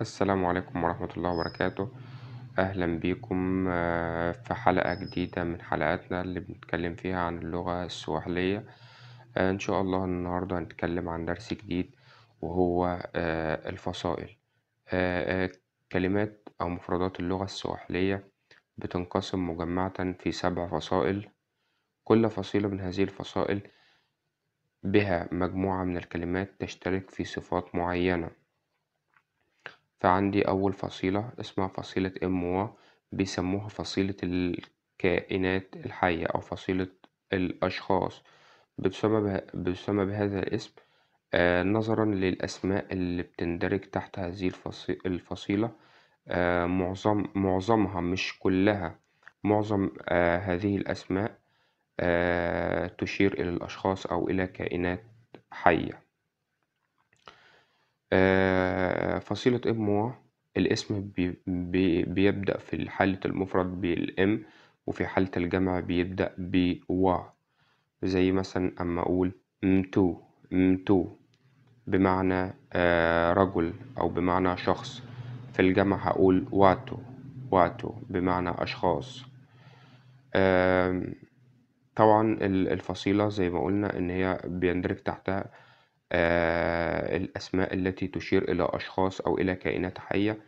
السلام عليكم ورحمة الله وبركاته أهلا بكم آه، في حلقة جديدة من حلقاتنا اللي بنتكلم فيها عن اللغة السواحلية آه، إن شاء الله النهاردة هنتكلم عن درس جديد وهو آه، الفصائل كلمات أو مفردات اللغة السواحلية بتنقسم مجمعة في سبع فصائل كل فصيلة من هذه الفصائل بها مجموعة من الكلمات تشترك في صفات معينة فعندي أول فصيلة اسمها فصيلة MOA بيسموها فصيلة الكائنات الحية أو فصيلة الأشخاص بتسمى, بتسمى بهذا الاسم آه نظرا للأسماء اللي بتندرج تحت هذه الفصيلة آه معظم معظمها مش كلها معظم آه هذه الأسماء آه، تشير إلى الأشخاص أو إلى كائنات حية فصيلة آه، فصيلة M الاسم بي بي بيبدأ في حالة المفرد بالإم وفي حالة الجمع بيبدأ بوا زي مثلا أما أقول متو متو بمعنى آه، رجل أو بمعنى شخص في الجمع هقول واتو واتو بمعنى أشخاص طبعا الفصيلة زي ما قلنا إن هي بيندرج تحتها آه، الأسماء التي تشير إلى أشخاص أو إلى كائنات حية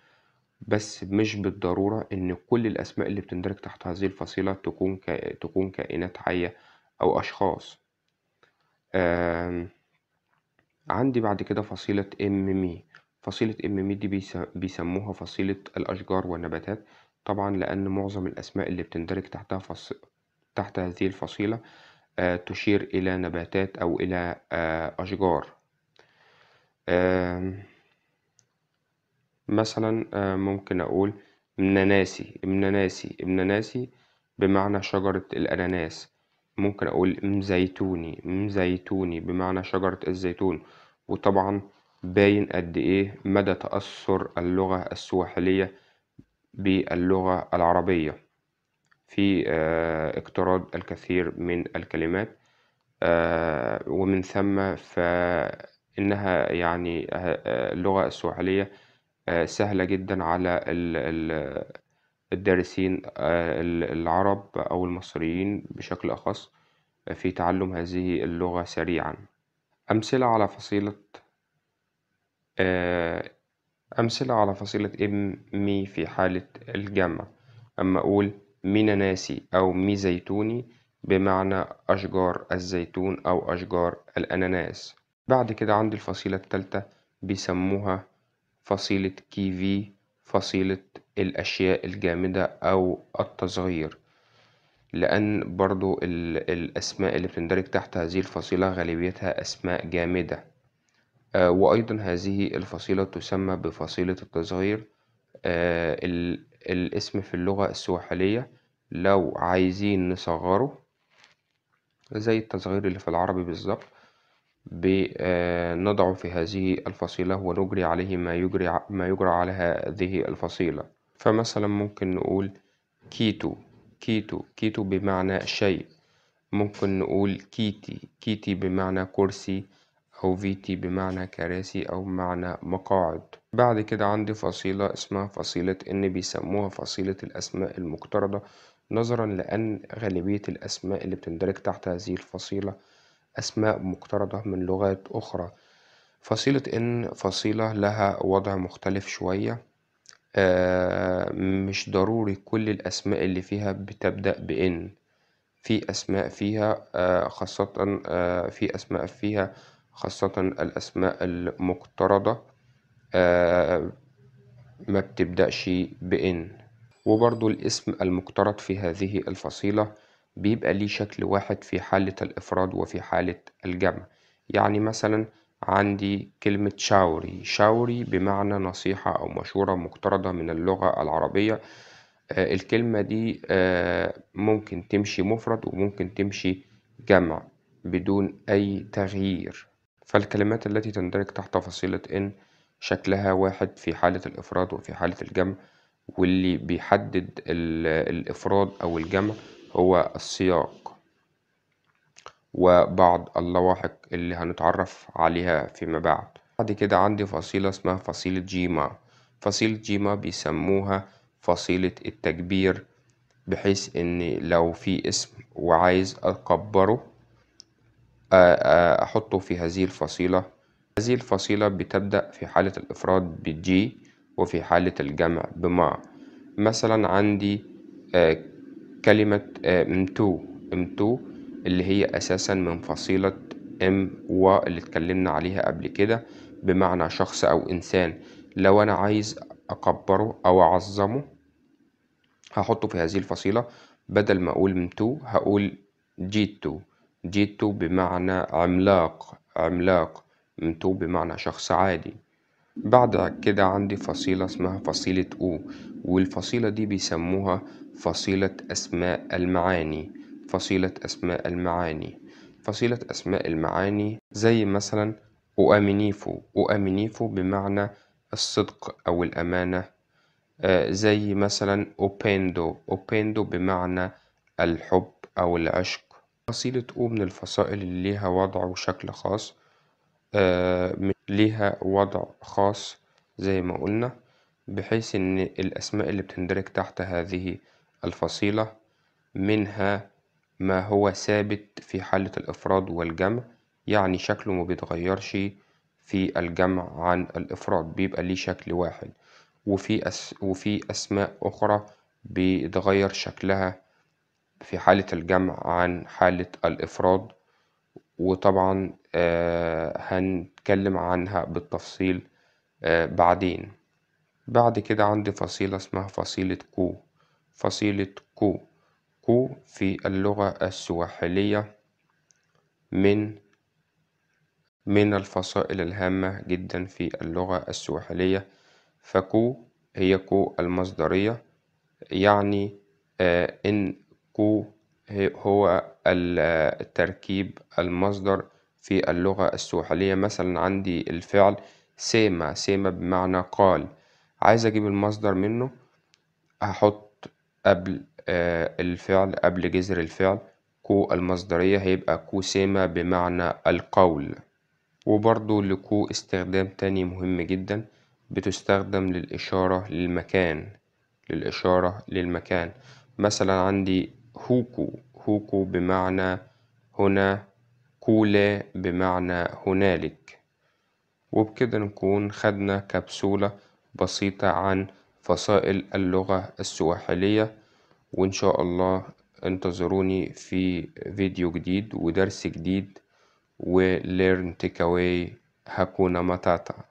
بس مش بالضرورة إن كل الأسماء اللي بتندرج تحت هذه الفصيلة تكون تكون كائنات حية أو أشخاص عندي بعد كده فصيلة ام مي e. فصيلة ام مي e دي بيسموها فصيلة الأشجار والنباتات طبعا لأن معظم الأسماء اللي بتندرج تحتها فص... تحت هذه الفصيلة آه، تشير إلى نباتات أو إلى آه، أشجار مثلا آه، ممكن أقول مناناسي مناناسي مناناسي بمعنى شجرة الأناناس ممكن أقول مزيتوني مزيتوني بمعنى شجرة الزيتون وطبعا باين قد إيه مدى تأثر اللغة السواحلية باللغة العربية في آه، اقتراض الكثير من الكلمات آه، ومن ثم فإنها يعني آه، اللغة السوحلية سهلة جدا على الدارسين العرب أو المصريين بشكل أخص في تعلم هذه اللغة سريعا أمثلة على فصيلة أمثلة على فصيلة إم مي في حالة الجمع أما أقول ميناناسي أو ميزيتوني بمعنى أشجار الزيتون أو أشجار الأناناس بعد كده عندي الفصيلة التالتة بيسموها فصيلة كيفي فصيلة الأشياء الجامدة أو التصغير لأن برضو الأسماء اللي بتندرج تحت هذه الفصيلة غالبيتها أسماء جامدة آه، وأيضا هذه الفصيلة تسمى بفصيلة التصغير آه، الاسم في اللغة السواحلية لو عايزين نصغره زي التصغير اللي في العربي بالظبط بنضعه آه، في هذه الفصيلة ونجري عليه ما يجري ما يجرى على هذه الفصيلة فمثلا ممكن نقول كيتو كيتو كيتو بمعنى شيء ممكن نقول كيتي كيتي بمعنى كرسي أو فيتي بمعنى كراسي أو معنى مقاعد بعد كده عندي فصيلة اسمها فصيلة إن بيسموها فصيلة الأسماء المقترضة نظرا لأن غالبية الأسماء اللي بتندرج تحت هذه الفصيلة أسماء مقترضة من لغات أخرى فصيلة إن فصيلة لها وضع مختلف شوية آه مش ضروري كل الأسماء اللي فيها بتبدأ بإن في أسماء فيها آه خاصة آه في أسماء فيها خاصة الأسماء المقترضة آه، ما بتبدأش بإن وبرضو الاسم المقترض في هذه الفصيلة بيبقى ليه شكل واحد في حالة الإفراد وفي حالة الجمع يعني مثلا عندي كلمة شاوري شاوري بمعنى نصيحة أو مشورة مقترضة من اللغة العربية آه، الكلمة دي آه، ممكن تمشي مفرد وممكن تمشي جمع بدون أي تغيير فالكلمات التي تندرج تحت فصيلة إن شكلها واحد في حالة الإفراد وفي حالة الجمع واللي بيحدد الإفراد أو الجمع هو السياق وبعض اللواحق اللي هنتعرف عليها فيما بعد بعد كده عندي فصيلة اسمها فصيلة جيما فصيلة جيما بيسموها فصيلة التكبير بحيث ان لو في اسم وعايز اكبره أحطه في هذه الفصيلة هذه الفصيلة بتبدأ في حالة الإفراد بجي وفي حالة الجمع بمع مثلا عندي كلمة M2 امتو اللي هي أساسا من فصيلة ام و اللي اتكلمنا عليها قبل كده بمعنى شخص أو إنسان لو أنا عايز أكبره أو أعظمه هحطه في هذه الفصيلة بدل ما أقول M2 هقول G2 جيتو بمعنى عملاق عملاق متو بمعنى شخص عادي بعد كده عندي فصيلة اسمها فصيلة أو والفصيلة دي بيسموها فصيلة أسماء المعاني فصيلة أسماء المعاني فصيلة أسماء المعاني زي مثلا أؤمنيفو أؤمنيفو بمعنى الصدق أو الأمانة آه زي مثلا أوبيندو أوبيندو بمعنى الحب أو العشق فصيلة أو من الفصائل اللي ليها وضع وشكل خاص آه، ليها وضع خاص زي ما قلنا بحيث إن الأسماء اللي بتندرج تحت هذه الفصيلة منها ما هو ثابت في حالة الإفراد والجمع يعني شكله مبيتغيرش في الجمع عن الإفراد بيبقى ليه شكل واحد وفي أس... وفي أسماء أخرى بيتغير شكلها في حالة الجمع عن حالة الإفراد وطبعا آه، هنتكلم عنها بالتفصيل آه، بعدين بعد كده عندي فصيلة اسمها فصيلة كو فصيلة كو كو في اللغة السواحلية من من الفصائل الهامة جدا في اللغة السواحلية فكو هي كو المصدرية يعني آه، إن كو هو التركيب المصدر في اللغة السوحلية مثلا عندي الفعل سيما سيما بمعنى قال عايز أجيب المصدر منه هحط قبل آه، الفعل قبل جذر الفعل كو المصدرية هيبقى كو سيما بمعنى القول وبرضو لكو استخدام تاني مهم جدا بتستخدم للإشارة للمكان للإشارة للمكان مثلا عندي هوكو هوكو بمعنى هنا كولا بمعنى هنالك وبكده نكون خدنا كبسولة بسيطة عن فصائل اللغة السواحلية وإن شاء الله انتظروني في فيديو جديد ودرس جديد وليرن تيكاواي هكونا متاتا